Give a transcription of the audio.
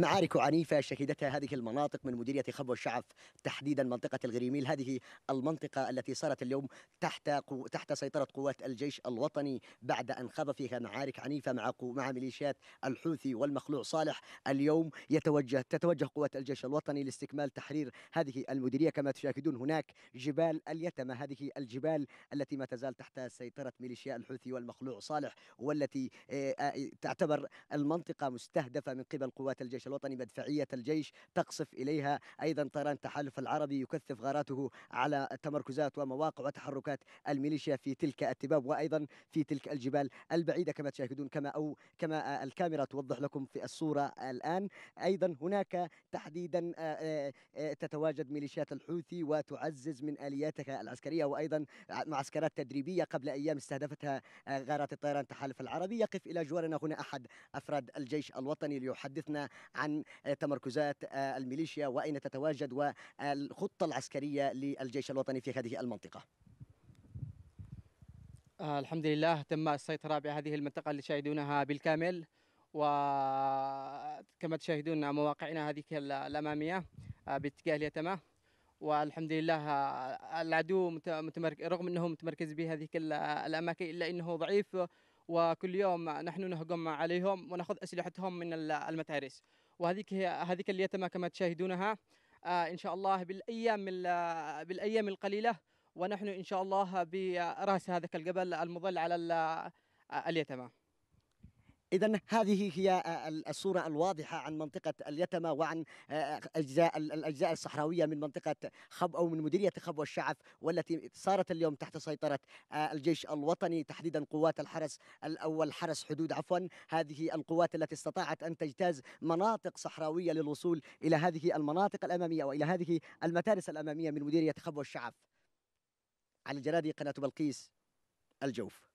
معارك عنيفة شهدتها هذه المناطق من مديرية خبو الشعب تحديدا منطقة الغريميل هذه المنطقة التي صارت اليوم تحت قو... تحت سيطرة قوات الجيش الوطني بعد أن خاض فيها معارك عنيفة مع قو... مع ميليشيات الحوثي والمخلوع صالح اليوم يتوجه تتوجه قوات الجيش الوطني لاستكمال تحرير هذه المديرية كما تشاهدون هناك جبال اليتمة هذه الجبال التي ما تزال تحت سيطرة ميليشيا الحوثي والمخلوع صالح والتي آه، آه، تعتبر المنطقة مستهدفة من قبل قوات الجيش الوطني مدفعية الجيش تقصف إليها أيضا طيران التحالف العربي يكثف غاراته على تمركزات ومواقع وتحركات الميليشيا في تلك التباب وأيضا في تلك الجبال البعيدة كما تشاهدون كما أو كما آه، الكاميرا توضح لكم في الصورة الآن أيضا هناك تحديدا آه، آه، تتواجد ميليشيات الحوثي وتعزز من آلياتها العسكرية وأيضا معسكرات تدريبية قبل أيام استهدفتها غارات الطيران التحالف العربي يقف إلى جوارنا هنا أحد أفراد الجيش الوطني ليحدثنا عن تمركزات آه، الميليشيا وأين تتواجد والخطة العسكرية للجيش الوطني في هذه المنطقة آه، الحمد لله تم السيطرة بهذه المنطقة اللي تشاهدونها بالكامل وكما تشاهدون مواقعنا هذه الأمامية آه، باتجاه اليتامى والحمد لله العدو متمرك... رغم انه متمركز بهذه الاماكن الا انه ضعيف وكل يوم نحن نهجم عليهم وناخذ اسلحتهم من المتارس وهذيك هي هذيك اليتمى كما تشاهدونها آه، ان شاء الله بالايام بالايام القليله ونحن ان شاء الله براس هذاك الجبل المظل على آه، اليتامى إذا هذه هي الصورة الواضحة عن منطقة اليتمة وعن أجزاء الأجزاء الصحراوية من منطقة خب أو من مديرية خب والشعف والتي صارت اليوم تحت سيطرة الجيش الوطني تحديدا قوات الحرس الأول حرس حدود عفوا هذه القوات التي استطاعت أن تجتاز مناطق صحراوية للوصول إلى هذه المناطق الأمامية وإلى هذه المتارس الأمامية من مديرية خب والشعف على الجرادي قناة بلقيس الجوف